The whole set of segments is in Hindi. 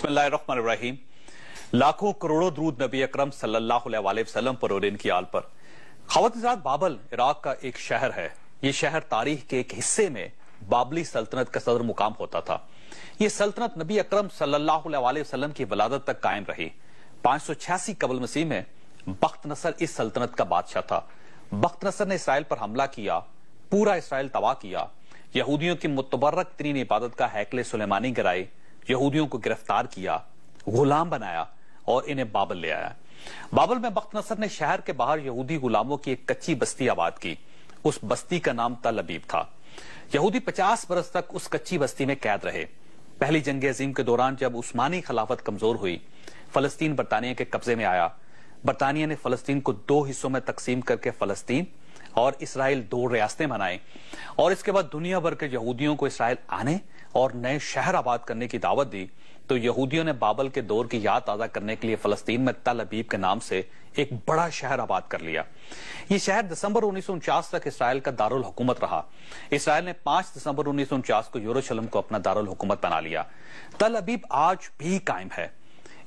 बिस्मिल्लाहिर्रहमानिर्रहीम लाखों करोड़ों द्रूद नबी अक्रम सल्लल्लाहु पर और इनकी आल पर खवतजात बाबल इराक का एक शहर है ये शहर तारीख के एक हिस्से में बाबली सल्तनत का सदर मुकाम होता था ये सल्तनत नबी अक्रम सल्लल्लाहु की वलादत तक कायम रही पांच सौ छियासी कबल मसीह में बख्त नसर इस सल्तनत का बादशाह था बख्त नसर ने इसराइल पर हमला किया पूरा इसराइल तबाह किया यहूदियों की मुतबरक तरीन इबादत का हैकले सुलेमानी कराई यहूदियों को गिरफ्तार किया गुलाम बनाया और इन्हें बाबल ले आया बाबल में बख्त नसर ने शहर के बाहर यहूदी गुलामों की एक कच्ची बस्ती आबाद की उस बस्ती का नाम अबीब था यहूदी पचास बरस तक उस कच्ची बस्ती में कैद रहे पहली जंग अजीम के दौरान जब उस्मानी खिलाफत कमजोर हुई फलस्तीन बरतानिया के कब्जे में आया बरतानिया ने फलस्तीन को दो हिस्सों में तकसीम करके फलस्तीन और इसराइल दो रियासतें बनाए और इसके बाद दुनिया भर के यहूदियों को इसराइल आने और नए शहर आबाद करने की दावत दी तो यहूदियों ने बाबल के दौर की याद ताज़ा करने के लिए फलस्तीन में तल अबीब के नाम से एक बड़ा शहर आबाद कर लिया ये शहर दिसंबर उन्नीस तक इसराइल का दारुल हुकूमत रहा इसराइल ने 5 दिसंबर उन्नीस को यूरोशलम को अपना दारुल हुकूमत बना लिया तल अबीब आज भी कायम है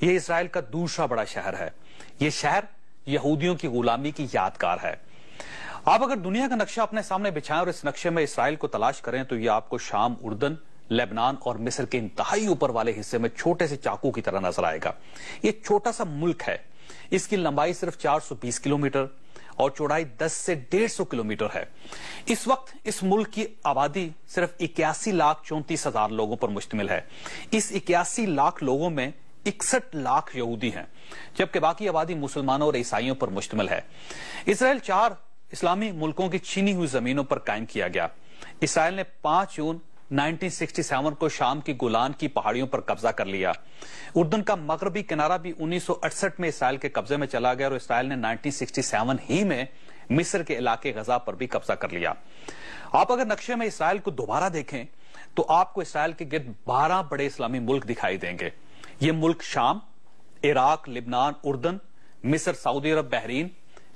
यह इसराइल का दूसरा बड़ा शहर है यह शहर यहूदियों की गुलामी की यादगार है आप अगर दुनिया का नक्शा अपने सामने बिछाएं और इस नक्शे में इसराइल को तलाश करें तो यह आपको शाम उर्दन लेबनान और मिस्र के इंतहाई ऊपर वाले हिस्से में छोटे से चाकू की तरह नजर आएगा ये छोटा सा मुल्क है इसकी लंबाई सिर्फ 420 किलोमीटर और चौड़ाई 10 से 150 किलोमीटर है इस वक्त इस मुल्क की आबादी सिर्फ इक्यासी लाख चौंतीस हजार लोगों पर मुश्तमिल है इस इक्यासी लाख लोगों में इकसठ लाख यहूदी हैं जबकि बाकी आबादी मुसलमानों और ईसाइयों पर मुश्तमिल है इसराइल चार इस्लामी मुल्कों की छीनी हुई जमीनों पर कायम किया गया इसराइल ने पांच जून 1967 को शाम की गुलान की पहाड़ियों पर कब्जा कर लिया उर्दन का मगरबी किनारा भी 1968 में इसराइल के कब्जे में चला गया और इसराइल ने 1967 ही में मिस्र के इलाके गजा पर भी कब्जा कर लिया आप अगर नक्शे में इसराइल को दोबारा देखें तो आपको इसराइल के गिर्द बारह बड़े इस्लामी मुल्क दिखाई देंगे ये मुल्क शाम इराक लिबनान उर्दन मिस्र सऊदी अरब Bahrain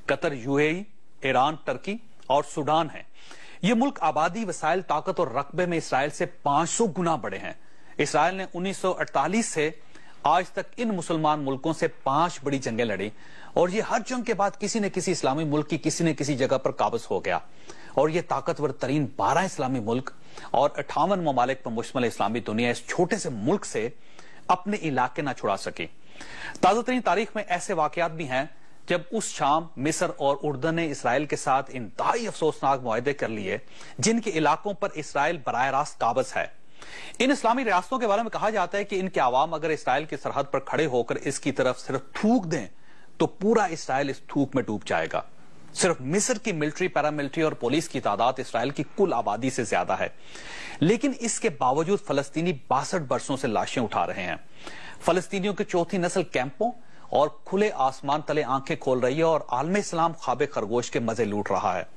Qatar UAE Iran Turkey और सूडान है ये मुल्क आबादी वसाइल ताकत और रकबे में इसराइल से 500 गुना बड़े हैं इसराइल ने 1948 से आज तक इन मुसलमान मुल्कों से पांच बड़ी जंगें लड़ी और ये हर जंग के बाद किसी न किसी इस्लामी मुल्क की किसी न किसी जगह पर काबज हो गया और ये ताकतवर तरीन बारह इस्लामी मुल्क और अठावन ममालिक पर मुश्तमल इस्लामी दुनिया इस छोटे से मुल्क से अपने इलाके ना छुड़ा सकी ताजा तरीन तारीख में ऐसे वाकत भी हैं जब उस शाम मिस्र और उर्दन ने इसराइल के साथ इंतहाई अफसोसनाक माहदे कर लिए जिनके इलाकों पर इसराइल बर रास्त काबज है इन इस्लामी रियासतों के बारे में कहा जाता है कि इनके आवाम अगर इसराइल की सरहद पर खड़े होकर इसकी तरफ सिर्फ थूक दें तो पूरा इसराइल इस थूक में डूब जाएगा सिर्फ मिस्र की मिलिट्री पैरामिलिट्री और पुलिस की तादाद इसराइल की कुल आबादी से ज्यादा है लेकिन इसके बावजूद फलस्तीनी बासठ वर्षों से लाशें उठा रहे हैं फलस्तीनियों की चौथी नस्ल कैंपों और खुले आसमान तले आंखें खोल रही है और आलम इस्लाम खाबे खरगोश के मजे लूट रहा है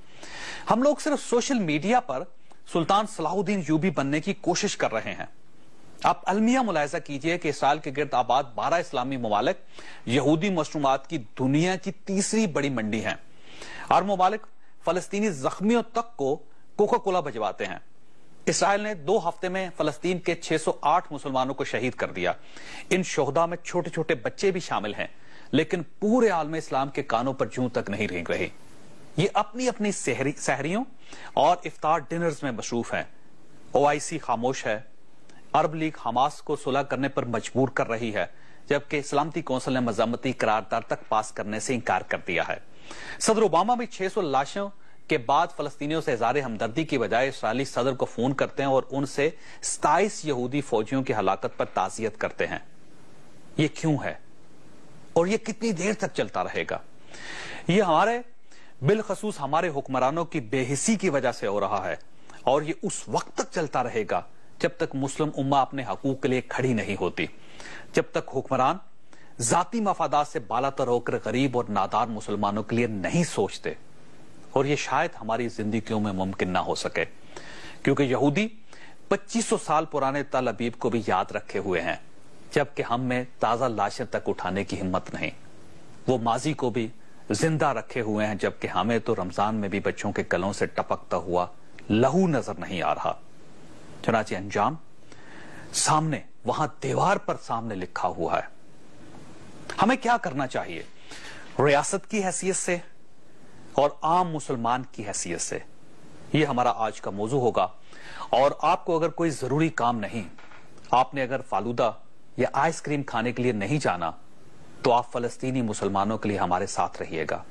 हम लोग सिर्फ सोशल मीडिया पर सुल्तान सलाहुद्दीन यूबी बनने की कोशिश कर रहे हैं आप अलमिया मुलायजा कीजिए कि इसराइल के गिरद आबाद बारह इस्लामी ममालिक यहूदी मशरूमत की दुनिया की तीसरी बड़ी मंडी है और ममालिक फलस्तीनी जख्मियों तक को कोका कोला भिजवाते हैं इसराइल ने दो हफ्ते में फलस्तीन के 608 मुसलमानों को शहीद कर दिया इन शोहदा में छोटे छोटे बच्चे भी शामिल हैं लेकिन पूरे आलम इस्लाम के कानों पर जू तक नहीं रेंग रहे ये अपनी अपनी सहरियों और इफ्तार डिनर्स में मसरूफ हैं ओआईसी खामोश है अरब लीग हमास को सुलह करने पर मजबूर कर रही है जबकि इस्लामती कौंसिल ने मजम्मती करारदार तक पास करने से इंकार कर दिया है सदर ओबामा भी 600 लाशों के बाद फलस्तीनियों से इजहार हमदर्दी की बजाय इसराइली सदर को फोन करते हैं और उनसे सताइस यहूदी फौजियों की हलाकत पर ताजियत करते हैं ये क्यों है और ये कितनी देर तक चलता रहेगा ये हमारे बिलखसूस हमारे हुक्मरानों की बेहिसी की वजह से हो रहा है और ये उस वक्त तक चलता रहेगा जब तक मुस्लिम उम्मा अपने हकूक के लिए खड़ी नहीं होती जब तक हुक्मरान जाति मफादात से बालातर होकर गरीब और नादार मुसलमानों के लिए नहीं सोचते और ये शायद हमारी जिंदगियों में मुमकिन ना हो सके क्योंकि यहूदी 2500 साल पुराने तल अबीब को भी याद रखे हुए हैं जबकि हम में ताज़ा लाशें तक उठाने की हिम्मत नहीं वो माजी को भी जिंदा रखे हुए हैं जबकि हमें तो रमजान में भी बच्चों के गलों से टपकता हुआ लहू नजर नहीं आ रहा चनाची अंजाम सामने वहां दीवार पर सामने लिखा हुआ है हमें क्या करना चाहिए रियासत की हैसियत से और आम मुसलमान की हैसियत से यह हमारा आज का मौजू होगा और आपको अगर कोई जरूरी काम नहीं आपने अगर फालूदा या आइसक्रीम खाने के लिए नहीं जाना तो आप फलस्तीनी मुसलमानों के लिए हमारे साथ रहिएगा